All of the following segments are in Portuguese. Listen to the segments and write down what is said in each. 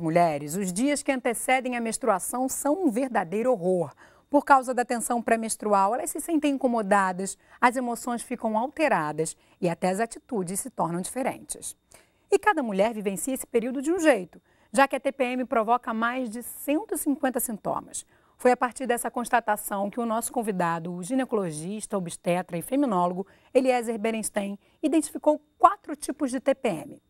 mulheres, os dias que antecedem a menstruação são um verdadeiro horror. Por causa da tensão pré-menstrual, elas se sentem incomodadas, as emoções ficam alteradas e até as atitudes se tornam diferentes. E cada mulher vivencia esse período de um jeito, já que a TPM provoca mais de 150 sintomas. Foi a partir dessa constatação que o nosso convidado, o ginecologista, obstetra e feminólogo Eliezer Berenstein, identificou quatro tipos de TPM.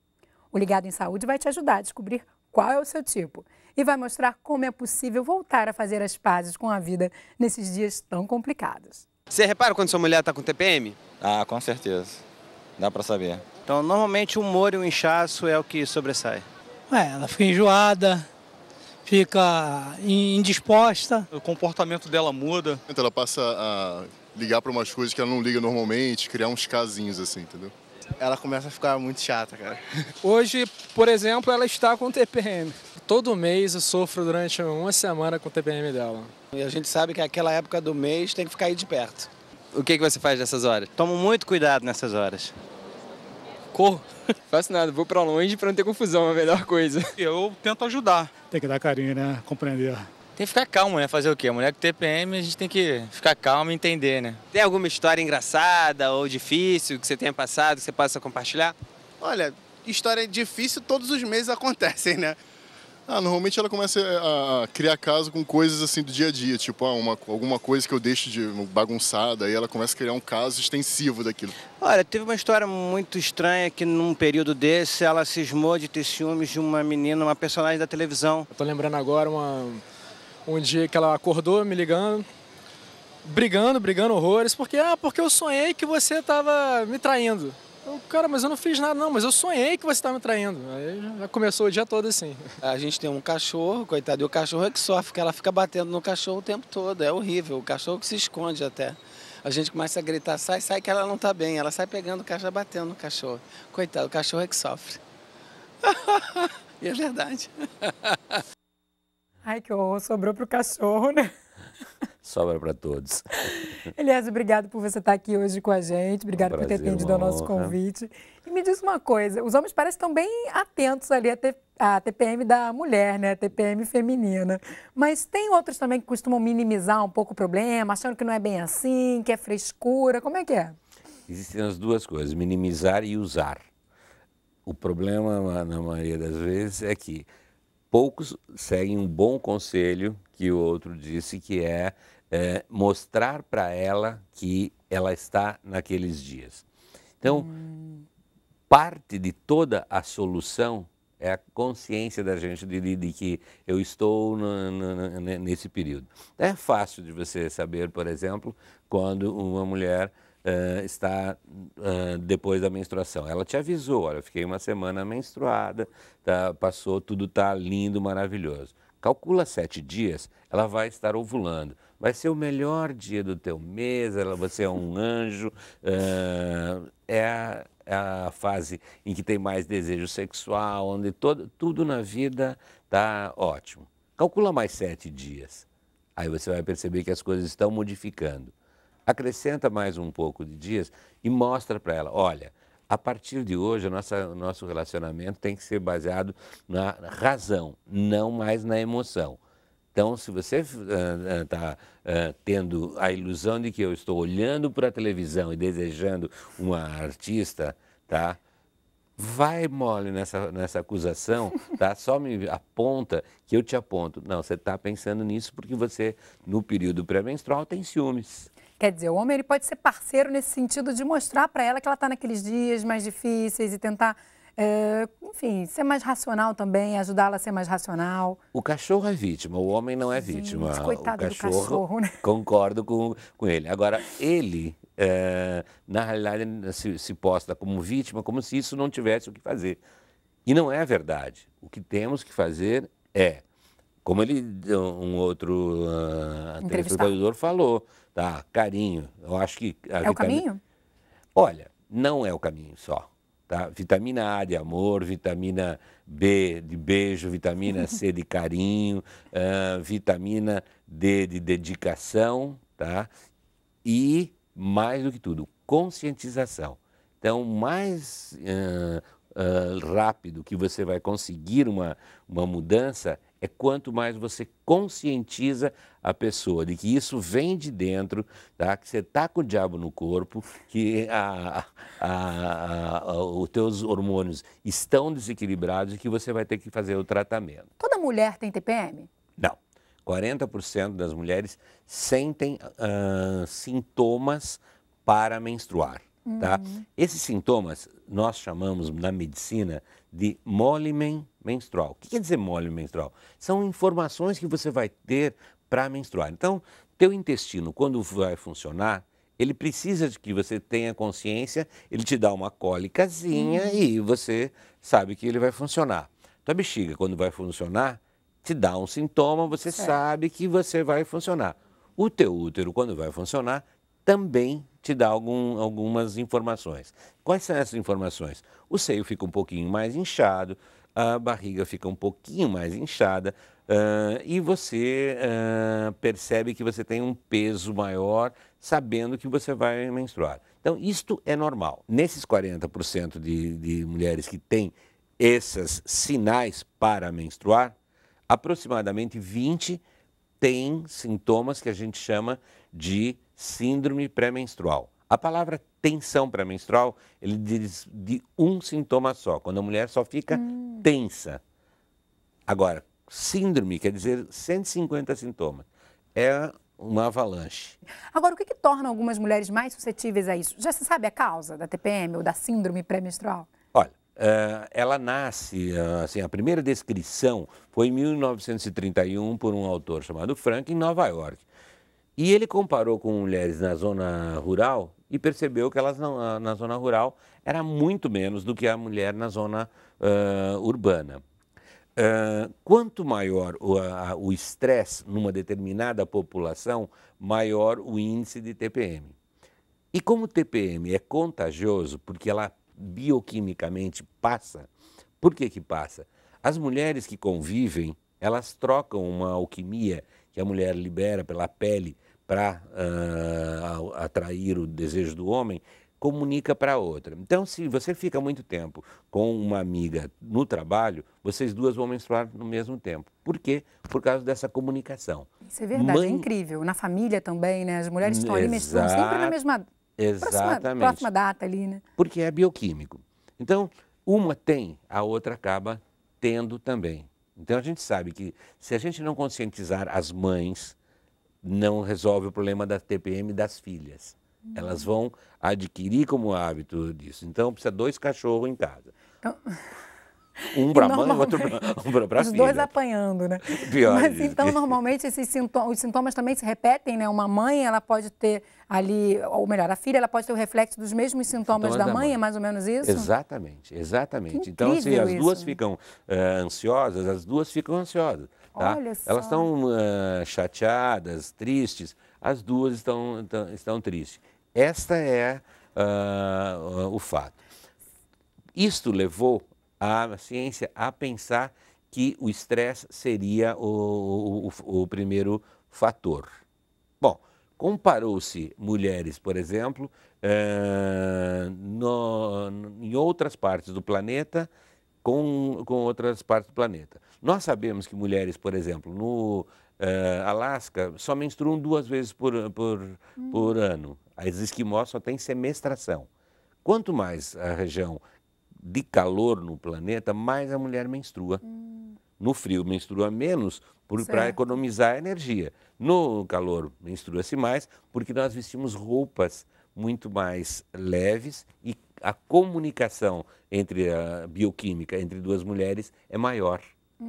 O Ligado em Saúde vai te ajudar a descobrir qual é o seu tipo e vai mostrar como é possível voltar a fazer as pazes com a vida nesses dias tão complicados. Você repara quando sua mulher está com TPM? Ah, com certeza. Dá para saber. Então, normalmente o humor e o inchaço é o que sobressai. É, ela fica enjoada, fica indisposta. O comportamento dela muda. Então, ela passa a ligar para umas coisas que ela não liga normalmente, criar uns casinhos assim, entendeu? ela começa a ficar muito chata, cara. Hoje, por exemplo, ela está com TPM. Todo mês eu sofro durante uma semana com o TPM dela. E a gente sabe que aquela época do mês tem que ficar aí de perto. O que, que você faz nessas horas? Tomo muito cuidado nessas horas. Corro. Faço nada, vou para longe para não ter confusão, é a melhor coisa. Eu tento ajudar. Tem que dar carinho, né? Compreender. Tem que ficar calmo, né? Fazer o quê? Mulher com TPM, a gente tem que ficar calmo e entender, né? Tem alguma história engraçada ou difícil que você tenha passado, que você possa compartilhar? Olha, história difícil todos os meses acontecem, né? Ah, normalmente ela começa a criar caso com coisas assim do dia a dia, tipo ah, uma, alguma coisa que eu deixo de bagunçada, aí ela começa a criar um caso extensivo daquilo. Olha, teve uma história muito estranha que num período desse ela cismou de ter ciúmes de uma menina, uma personagem da televisão. Eu tô lembrando agora uma um dia que ela acordou me ligando, brigando, brigando horrores, porque, ah, porque eu sonhei que você estava me traindo. Eu, cara, mas eu não fiz nada, não, mas eu sonhei que você estava me traindo. Aí já começou o dia todo assim. A gente tem um cachorro, coitado, e o cachorro é que sofre, que ela fica batendo no cachorro o tempo todo, é horrível, o cachorro que se esconde até. A gente começa a gritar, sai, sai, que ela não está bem. Ela sai pegando o cachorro, batendo no cachorro. Coitado, o cachorro é que sofre. e é verdade. Ai, que horror, sobrou para o cachorro, né? Sobra para todos. Elias, obrigado por você estar tá aqui hoje com a gente, obrigado um prazer, por ter atendido ao nosso convite. E me diz uma coisa, os homens parecem tão bem atentos ali à, TPM da mulher, né, a TPM feminina, mas tem outros também que costumam minimizar um pouco o problema, achando que não é bem assim, que é frescura, como é que é? Existem as duas coisas, minimizar e usar. O problema, na maioria das vezes, é que poucos seguem um bom conselho que o outro disse, que é, é mostrar para ela que ela está naqueles dias. Então, hum. parte de toda a solução é a consciência da gente de, de que eu estou no, no, nesse período. É fácil de você saber, por exemplo, quando uma mulher uh, está uh, depois da menstruação. Ela te avisou, olha, eu fiquei uma semana menstruada, tá, passou, tudo está lindo, maravilhoso. Calcula sete dias, ela vai estar ovulando. Vai ser o melhor dia do teu mês, ela, você é um anjo. Uh, é, a, é, a, fase em que tem mais desejo sexual, onde todo, tudo na vida está ótimo. Calcula mais sete dias. Aí você vai perceber que as coisas estão modificando acrescenta mais um pouco de dias e mostra para ela, olha, a partir de hoje, o nosso, nosso relacionamento tem que ser baseado na razão, não mais na emoção. Então, se você está uh, uh, tendo a ilusão de que eu estou olhando para a televisão e desejando uma artista, tá? Vai mole nessa, nessa acusação, tá? Só me aponta que eu te aponto. Não, você está pensando nisso porque você, no período pré-menstrual, tem ciúmes. Quer dizer, o homem ele pode ser parceiro nesse sentido de mostrar para ela que ela está naqueles dias mais difíceis e tentar, é, enfim, ser mais racional também, ajudá-la a ser mais racional. O cachorro é vítima, o homem não é vítima. coitado o cachorro, do cachorro, né? Concordo com, com ele. Agora, ele, é, na realidade, se, se posta como vítima, como se isso não tivesse o que fazer. E não é verdade. O que temos que fazer é como ele, eh, um outro ah, entrevistador falou, tá? Carinho. Eu acho que. é vitamina... o caminho? Olha, não é o caminho só. Tá? Vitamina A de amor, vitamina B de beijo, vitamina C de carinho, uh, vitamina D de dedicação, tá? E, mais do que tudo, conscientização. Então, mais uh, uh, rápido que você vai conseguir uma, uma mudança é quanto mais você conscientiza a pessoa de que isso vem de dentro, tá? que você está com o diabo no corpo, que a, a, a, os teus hormônios estão desequilibrados e que você vai ter que fazer o tratamento. Toda mulher tem TPM? Não. 40% das mulheres sentem uh, sintomas para menstruar. Tá? Uhum. Esses sintomas nós chamamos na medicina de molimen menstrual. O que quer dizer molimen menstrual? São informações que você vai ter para menstruar. Então, teu intestino, quando vai funcionar, ele precisa de que você tenha consciência, ele te dá uma cólicazinha uhum. e você sabe que ele vai funcionar. Tua bexiga, quando vai funcionar, te dá um sintoma, você certo. sabe que você vai funcionar. O teu útero, quando vai funcionar, também te dá algum, algumas informações. Quais são essas informações? O seio fica um pouquinho mais inchado, a barriga fica um pouquinho mais inchada uh, e você uh, percebe que você tem um peso maior sabendo que você vai menstruar. Então, isto é normal. Nesses 40% de, de mulheres que têm esses sinais para menstruar, aproximadamente 20 têm sintomas que a gente chama de síndrome pré-menstrual. A palavra tensão pré-menstrual, ele diz de um sintoma só, quando a mulher só fica hum. tensa. Agora, síndrome quer dizer 150 sintomas. É uma avalanche. Agora, o que, que torna algumas mulheres mais suscetíveis a isso? Já se sabe a causa da TPM ou da síndrome pré-menstrual? Olha, Uh, ela nasce, uh, assim, a primeira descrição foi em 1931 por um autor chamado Frank em Nova York. E ele comparou com mulheres na zona rural e percebeu que elas na, ah, na zona rural era muito menos do que a mulher na zona uh, urbana. Uh, quanto maior o estresse numa determinada população, maior o índice de TPM. E como o TPM é contagioso, porque ela bioquimicamente passa, por que que passa? As mulheres que convivem, elas trocam uma alquimia que a mulher libera pela pele para uh, ah, atrair o desejo do homem, comunica para outra. Então, se você fica muito tempo com uma amiga no trabalho, vocês duas vão menstruar no mesmo tempo. Por quê? Por causa dessa comunicação. Isso é verdade, é Mãe... é incrível. Na família também, né? As mulheres estão ali menstruando sempre na mesma Exatamente. Próxima, próxima data ali, né? Porque é bioquímico. Então, uma tem, a outra acaba tendo também. Então a gente sabe que se a gente não conscientizar as mães não resolve o problema da TPM das filhas. Hum. Elas vão adquirir como hábito disso. Então precisa dois cachorros em casa. Então... Um para mãe, outro para um Os filha. dois apanhando, né? Pior Mas então, normalmente, esses sintomas, os sintomas também se repetem, né? Uma mãe, ela pode ter ali, ou melhor, a filha, ela pode ter o reflexo dos mesmos sintomas, sintomas da, da mãe, mãe, é mais ou menos isso? Exatamente, exatamente. Que então, se assim, as duas isso. ficam uh, ansiosas, as duas ficam ansiosas. Tá? Olha só. Elas estão uh, eh, chateadas, tristes. As duas estão, estão, estão tristes. Esta é uh, o fato. Isto levou a ciência a pensar que o estresse seria o, o, o primeiro fator. Bom, comparou-se mulheres, por exemplo, eh, no, em outras partes do planeta com, com outras partes do planeta. Nós sabemos que mulheres, por exemplo, no uh, Alasca, só menstruam duas vezes por, por, hum. por ano. As esquimós só têm semestração. Quanto mais a região de calor no planeta, mais a mulher menstrua. Hum. No frio, menstrua menos para economizar energia. No calor, menstrua-se mais porque nós vestimos roupas muito mais leves e a comunicação entre a bioquímica entre duas mulheres é maior. Hum,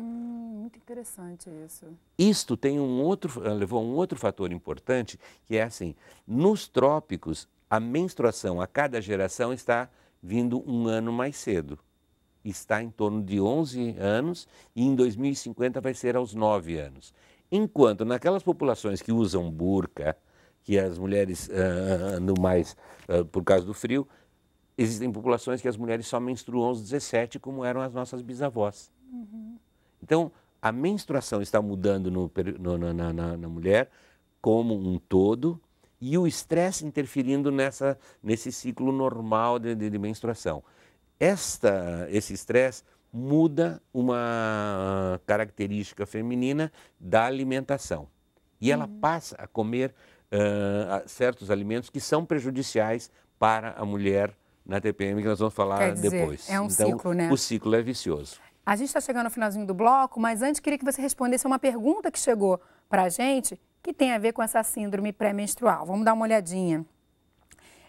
muito interessante isso. Isto tem um outro, eh, levou a um outro fator importante, que é assim, nos trópicos, a menstruação a cada geração está vindo um ano mais cedo. Está em torno de 11 anos e em 2050 vai ser aos 9 anos. Enquanto naquelas populações que usam burca, que as mulheres uh, andam mais uh, por causa do frio, Existem populações que as mulheres só menstruam aos 17, como eram as nossas bisavós. Uhum. Então, a menstruação está mudando no, no, na, na, na mulher como um todo e o estresse interferindo nessa, nesse ciclo normal de, de, de menstruação. Esta, esse estresse muda uma característica feminina da alimentação. E ela uhum. passa a comer uh, certos alimentos que são prejudiciais para a mulher na TPM que nós vamos falar dizer, depois. É um então, ciclo, né? O ciclo é vicioso. A gente está chegando no finalzinho do bloco, mas antes queria que você respondesse uma pergunta que chegou para a gente que tem a ver com essa síndrome pré-menstrual. Vamos dar uma olhadinha.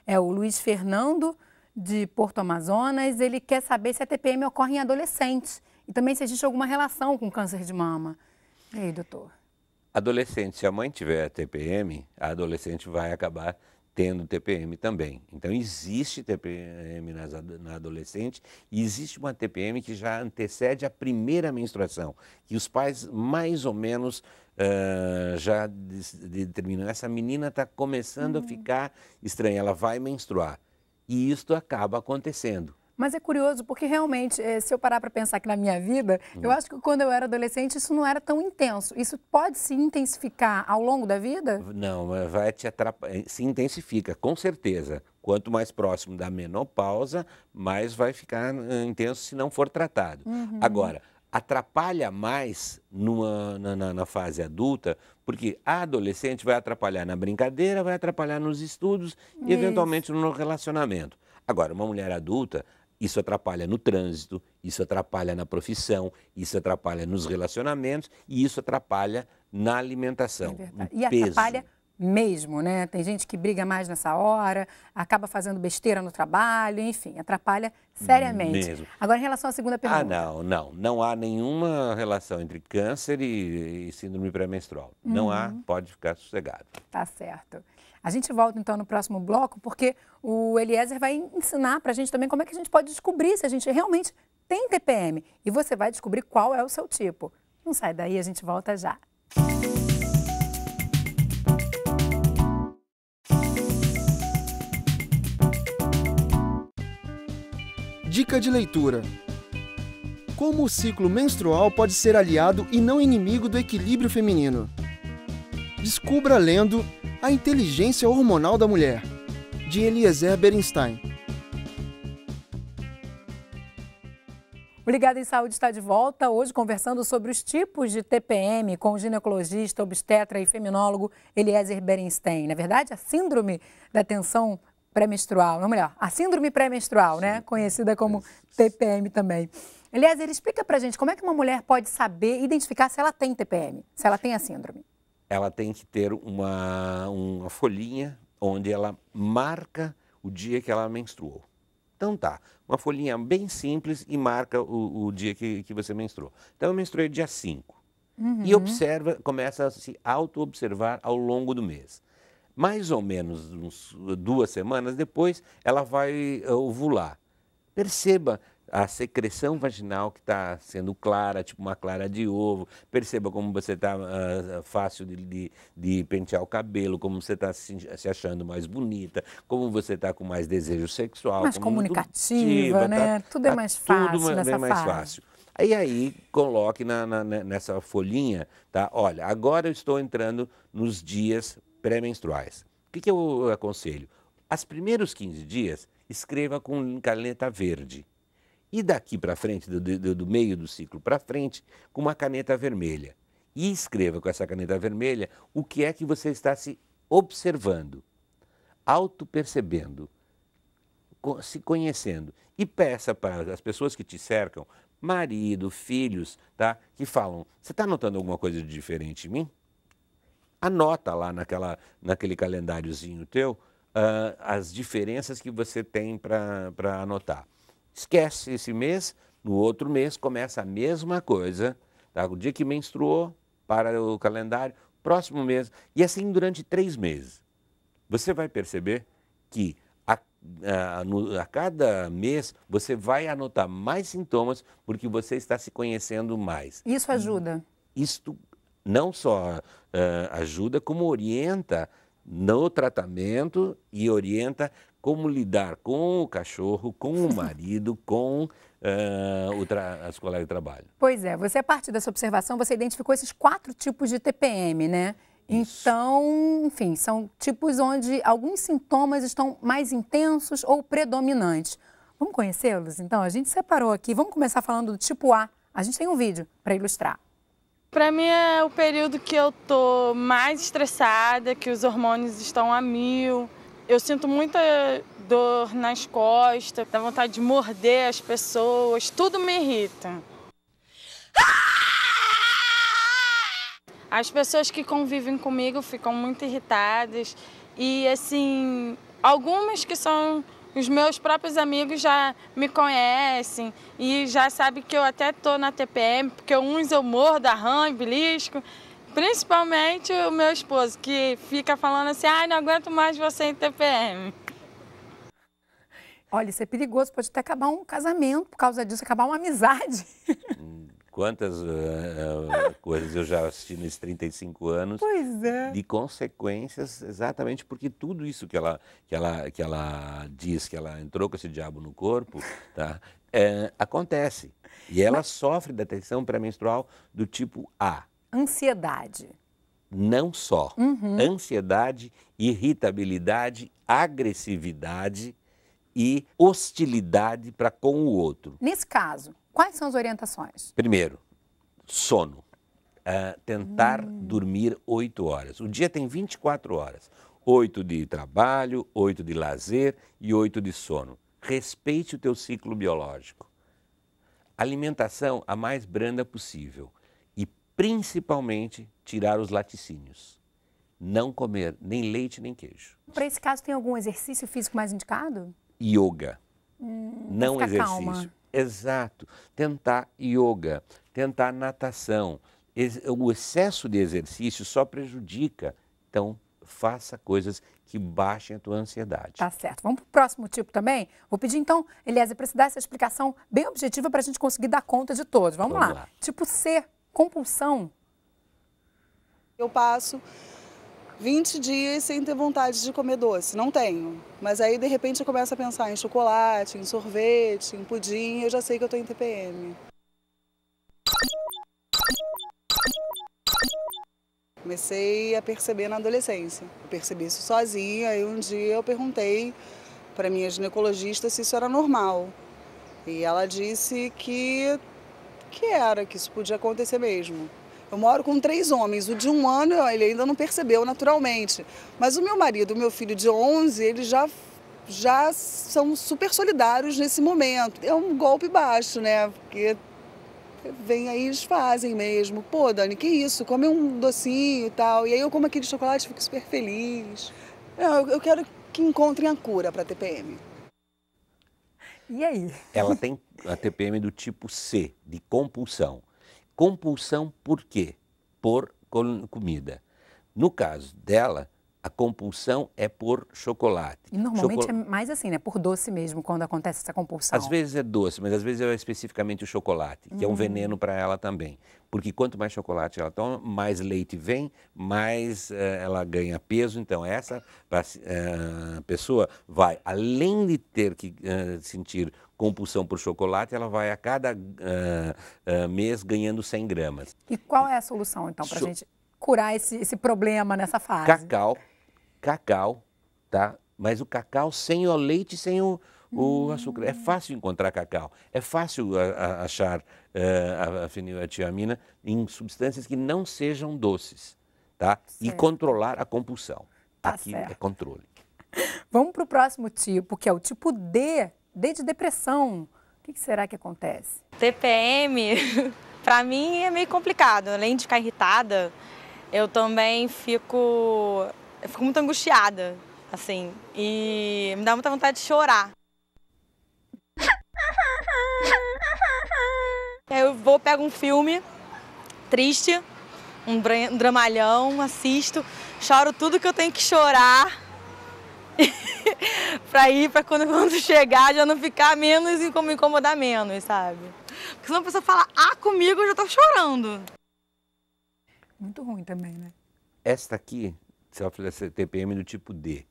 É o Luiz Fernando de Porto Amazonas. Ele quer saber se a TPM ocorre em adolescentes e também se existe alguma relação com câncer de mama. E aí, doutor? Adolescente, se a mãe tiver a TPM, a adolescente vai acabar tendo TPM também. Então, existe TPM nas, na adolescente e existe uma TPM que já antecede a primeira menstruação, que os pais mais ou menos uh, já determinam. Essa menina está começando uhum. a ficar estranha, ela vai menstruar. E isto acaba acontecendo. Mas é curioso porque realmente, eh, se eu parar para pensar que na minha vida, eu hum. acho que quando eu era adolescente isso não era tão intenso. Isso pode se intensificar ao longo da vida? Não, eh, vai te atrapalhar. Eh, se intensifica, com certeza. Quanto mais próximo da menopausa, mais vai ficar intenso se não for tratado. Uhum. Agora, atrapalha mais numa, na, na, fase adulta, porque a adolescente vai atrapalhar na brincadeira, vai atrapalhar nos estudos Isso. e, eventualmente, no relacionamento. Agora, uma mulher adulta, isso atrapalha no trânsito, isso atrapalha na profissão, isso atrapalha nos relacionamentos e isso atrapalha na alimentação. É e peso. atrapalha mesmo, né? Tem gente que briga mais nessa hora, acaba fazendo besteira no trabalho, enfim, atrapalha seriamente. Mesmo. Agora, em relação à segunda ah, pergunta. Ah, não, não. Não há nenhuma relação entre câncer e, e síndrome pré-menstrual. Uhum. Não há, uhum. pode ficar sossegado. Tá certo. A gente volta então no próximo bloco, porque o Eliezer vai ensinar para a gente também como é que a gente pode descobrir se a gente realmente tem TPM. E você vai descobrir qual é o seu tipo. Não sai daí, a gente volta já. Dica de leitura: Como o ciclo menstrual pode ser aliado e não inimigo do equilíbrio feminino? Descubra lendo a Inteligência Hormonal da Mulher, de Eliezer Berenstein. O Ligado em Saúde está de volta, hoje conversando sobre os tipos de TPM com o ginecologista, obstetra e feminólogo Eliezer Berenstein. Na é verdade, a síndrome da tensão pré-menstrual, não melhor, a síndrome pré-menstrual, né? Conhecida como TPM também. Eliezer, explica pra gente como é que uma mulher pode saber identificar se ela tem TPM, se ela tem a síndrome ela tem que ter uma, uma folhinha onde ela marca o dia que ela menstruou. Então tá, uma folhinha bem simples e marca o, o dia que, que você menstruou. Então eu menstruei dia 5. Uhum. E observa, começa a se auto-observar ao longo do mês. Mais ou menos uns, duas semanas depois, ela vai ovular. Perceba a secreção vaginal que está sendo clara, tipo uma clara de ovo. Perceba como você está uh, ah, ah, fácil de, de, de, pentear o cabelo, como você está se, se, achando mais bonita, como você está com mais desejo sexual. Mais comunicativa, tá, né? tudo é tá mais tá fácil tudo nessa é mais fácil. E aí coloque na, na, nessa folhinha, tá? Olha, agora eu estou entrando nos dias pré-menstruais. O que, que eu aconselho? As primeiros 15 dias, escreva com caneta verde e daqui para frente, do, do, do meio do ciclo para frente, com uma caneta vermelha. E escreva com essa caneta vermelha o que é que você está se observando, auto-percebendo, se conhecendo. E peça para as pessoas que te cercam, marido, filhos, tá? que falam: Você está notando alguma coisa de diferente em mim? Anota lá naquela, naquele calendáriozinho teu uh, as diferenças que você tem para anotar. Esquece esse mês, no outro mês começa a mesma coisa, tá? o dia que menstruou para o calendário, próximo mês, e assim durante três meses. Você vai perceber que a, a, a cada mês você vai anotar mais sintomas porque você está se conhecendo mais. Isso ajuda? Isto não só uh, ajuda, como orienta no tratamento e orienta como lidar com o cachorro, com o marido, com uh, as colegas de trabalho. Pois é, você a é partir dessa observação, você identificou esses quatro tipos de TPM, né? Então, enfim, são tipos onde alguns sintomas estão mais intensos ou predominantes. Vamos conhecê-los? Então, a gente separou aqui. Vamos começar falando do tipo A. A gente tem um vídeo para ilustrar. Para mim é o período que eu tô mais estressada, que os hormônios estão a mil. Eu sinto muita dor nas costas, dá vontade de morder as pessoas, tudo me irrita. As pessoas que convivem comigo ficam muito irritadas e assim, algumas que são os meus próprios amigos já me conhecem e já sabem que eu até estou na TPM, porque uns eu mordo, arranho, belisco. Principalmente o meu esposo, que fica falando assim, ai, ah, não aguento mais você em TPM. Olha, isso é perigoso, pode até acabar um casamento por causa disso, acabar uma amizade. Hum quantas uh, coisas eu já assisti nesses 35 anos. Pois é. De consequências, exatamente porque tudo isso que ela, que ela, que ela diz, que ela entrou com esse diabo no corpo, tá? É, acontece. E ela Mas... sofre da tensão pré-menstrual do tipo A. Ansiedade. Não só. Uhum. Ansiedade, irritabilidade, agressividade e hostilidade para com o outro. Nesse caso, Quais são as orientações? Primeiro, sono. Uh, tentar hum. dormir 8 horas. O dia tem 24 horas. 8 de trabalho, 8 de lazer e 8 de sono. Respeite o teu ciclo biológico. Alimentação a mais branda possível e principalmente tirar os laticínios. Não comer nem leite nem queijo. Para esse caso tem algum exercício físico mais indicado? Yoga. Hum, não exercício. Calma. Exato. Tentar yoga, tentar natação. O excesso de exercício só prejudica. Então, faça coisas que baixem a tua ansiedade. Tá certo. Vamos para o próximo tipo também? Vou pedir então, Eliezer, para você dar essa explicação bem objetiva para a gente conseguir dar conta de todos. Vamos, Vamos lá. lá. Tipo C, compulsão. Eu passo 20 dias sem ter vontade de comer doce. Não tenho. Mas aí, de repente, eu começo a pensar em chocolate, em sorvete, em pudim, eu já sei que eu estou em TPM. Comecei a perceber na adolescência. Eu percebi isso sozinha. e um dia eu perguntei para minha ginecologista se isso era normal. E ela disse que, que era, que isso podia acontecer mesmo. Eu moro com três homens. O de um ano ele ainda não percebeu naturalmente. Mas o meu marido, o meu filho de 11, eles já já são super solidários nesse momento. É um golpe baixo, né? Porque vem aí eles fazem mesmo. Pô, Dani, que isso? Come um docinho e tal. E aí eu como aquele chocolate e fico super feliz. É, eu quero que encontrem a cura para TPM. E aí? Ela tem a TPM do tipo C, de compulsão. Compulsão por quê? Por comida. No caso dela, a compulsão é por chocolate. E normalmente é mais assim, né? Por doce mesmo, quando acontece essa compulsão. Às vezes é doce, mas às vezes é especificamente o chocolate, que uhum. é um hum. veneno para ela também. Porque quanto mais chocolate ela toma, mais leite vem, mais uh, ela ganha peso. Então, essa uh, pessoa vai, além de ter que uh, sentir compulsão por chocolate, ela vai a cada mês ganhando 100 gramas. E qual é a solução, então, para a Cho... gente curar esse, esse problema nessa fase? Cacau, cacau, tá? Mas o cacau sem o leite, sem o, o hum. açúcar. É fácil encontrar cacau, é fácil a, a, achar uh, a feniletiamina em substâncias que não sejam doces, tá? Certo. E controlar a compulsão. Tá Aqui é certo. é controle. Vamos para o próximo tipo, que é o tipo D, D de depressão. O que será que acontece? TPM, para mim é meio complicado. Além de ficar irritada, eu também fico eu fico muito angustiada, assim, e me dá muita vontade de chorar. Eu vou, pego um filme triste, um, dramalhão, assisto, choro tudo que eu tenho que chorar pra ir, pra quando, quando chegar já não ficar menos e me incomodar menos, sabe? Porque se a pessoa fala, ah, comigo eu já tô chorando. Muito ruim também, né? Esta aqui se ela fizesse TPM do tipo D.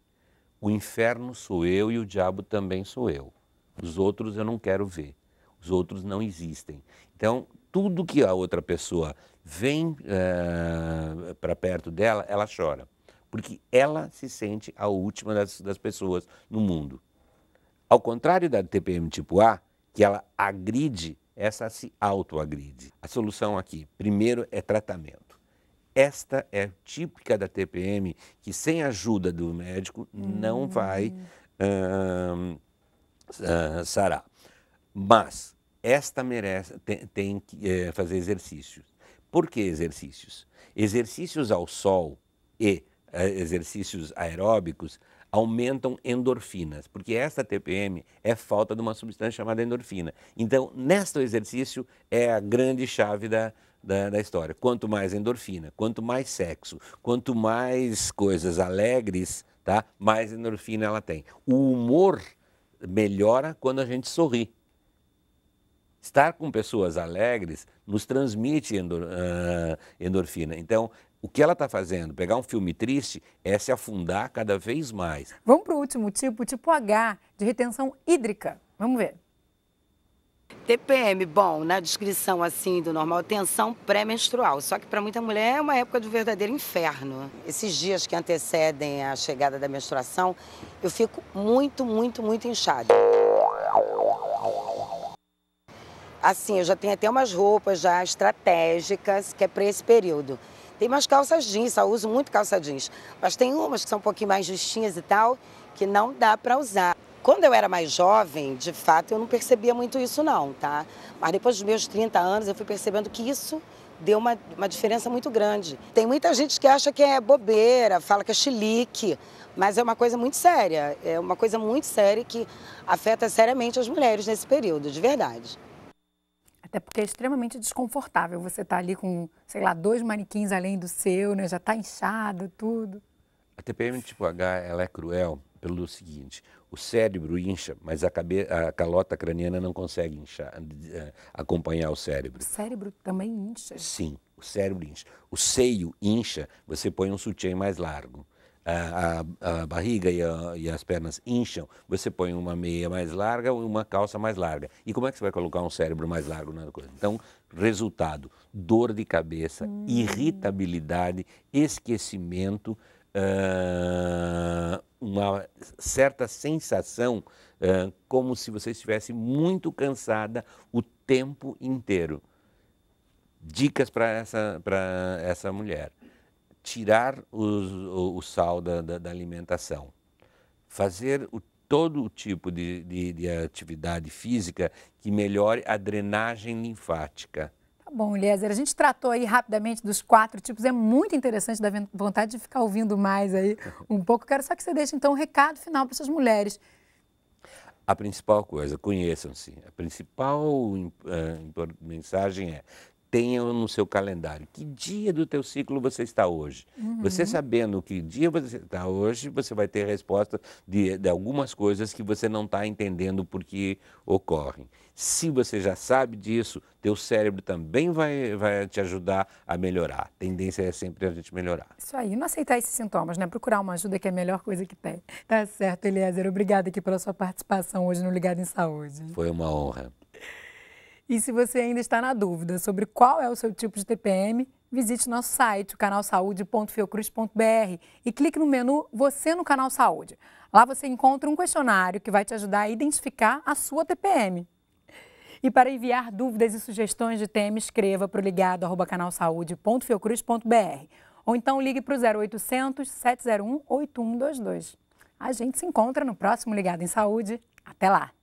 O inferno sou eu e o diabo também sou eu. Os outros eu não quero ver. Os outros não existem. Então, tudo que a outra pessoa vem é, eh, para perto dela, ela chora. Porque ela se sente a última das, das pessoas no mundo. Ao contrário da TPM tipo A, que ela agride, essa se autoagride. A solução aqui, primeiro, é tratamento. Esta é típica da TPM, que sem ajuda do médico não hum. vai uh, sarar. Mas esta merece, tem, tem que é, fazer exercícios. Por que exercícios? Exercícios ao sol e eh, exercícios aeróbicos aumentam endorfinas, porque esta TPM é falta de uma substância chamada endorfina. Então, neste exercício é a grande chave da, da, da história. Quanto mais endorfina, quanto mais sexo, quanto mais coisas alegres, tá? mais endorfina ela tem. O humor melhora quando a gente sorri. Estar com pessoas alegres nos transmite endor, uh, endorfina. Então, o que ela está fazendo, pegar um filme triste, é se afundar cada vez mais. Vamos para o último tipo, tipo H, de retenção hídrica. Vamos ver. TPM, bom, na descrição assim do normal, tensão pré-menstrual. Só que para muita mulher é uma época do verdadeiro inferno. Esses dias que antecedem a chegada da menstruação, eu fico muito, muito, muito inchada. Assim, eu já tenho até umas roupas já estratégicas que é para esse período. Tem umas calças jeans, eu uso muito calça jeans, mas tem umas que são um pouquinho mais justinhas e tal, que não dá para usar. Quando eu era mais jovem, de fato, eu não percebia muito isso não, tá? Mas depois dos meus 30 anos, eu fui percebendo que isso deu uma, uma diferença muito grande. Tem muita gente que acha que é bobeira, fala que é chilique, mas é uma coisa muito séria. É uma coisa muito séria que afeta seriamente as mulheres nesse período, de verdade. Até porque é extremamente desconfortável você estar tá ali com, sei lá, dois manequins além do seu, né? Já está inchado, tudo. A TPM tipo H, ela é cruel pelo seguinte: o cérebro incha, mas a, cabe, a calota craniana não consegue inchar, eh, acompanhar o cérebro. O cérebro também incha? Sim, o cérebro incha. O seio incha, você põe um sutiã mais largo. A, a, a barriga e, a, e, as pernas incham, você põe uma meia mais larga ou uma calça mais larga. E como é que você vai colocar um cérebro mais largo na coisa? Então, resultado: dor de cabeça, hum. irritabilidade, esquecimento uh, uma certa sensação uh, como se você estivesse muito cansada o tempo inteiro. Dicas para essa, essa mulher. Tirar os, o, o, sal da, da, da alimentação. Fazer o todo o tipo de, de, de, atividade física que melhore a drenagem linfática. Bom, Eliezer, a gente tratou aí rapidamente dos quatro tipos, é muito interessante, dá vontade de ficar ouvindo mais aí um pouco. Quero só que você deixe então um recado final para essas mulheres. A principal coisa, conheçam-se. A principal uh, mensagem é tenha no seu calendário. Que dia do teu ciclo você está hoje? Uhum. Você sabendo que dia você está hoje, você vai ter resposta de, de algumas coisas que você não está entendendo porque ocorrem. Se você já sabe disso, teu cérebro também vai, vai te ajudar a melhorar. A tendência é sempre a gente melhorar. Isso aí, não aceitar esses sintomas, né? Procurar uma ajuda que é a melhor coisa que tem. Tá certo, Eliezer. Obrigada aqui pela sua participação hoje no Ligado em Saúde. Foi uma honra. E se você ainda está na dúvida sobre qual é o seu tipo de TPM, visite nosso site, o canalsaude.fiocruz.br e clique no menu Você no Canal Saúde. Lá você encontra um questionário que vai te ajudar a identificar a sua TPM. E para enviar dúvidas e sugestões de tema, escreva para o ligado arroba canalsaude.fiocruz.br ou então ligue para o 0800 701 8122. A gente se encontra no próximo Ligado em Saúde. Até lá!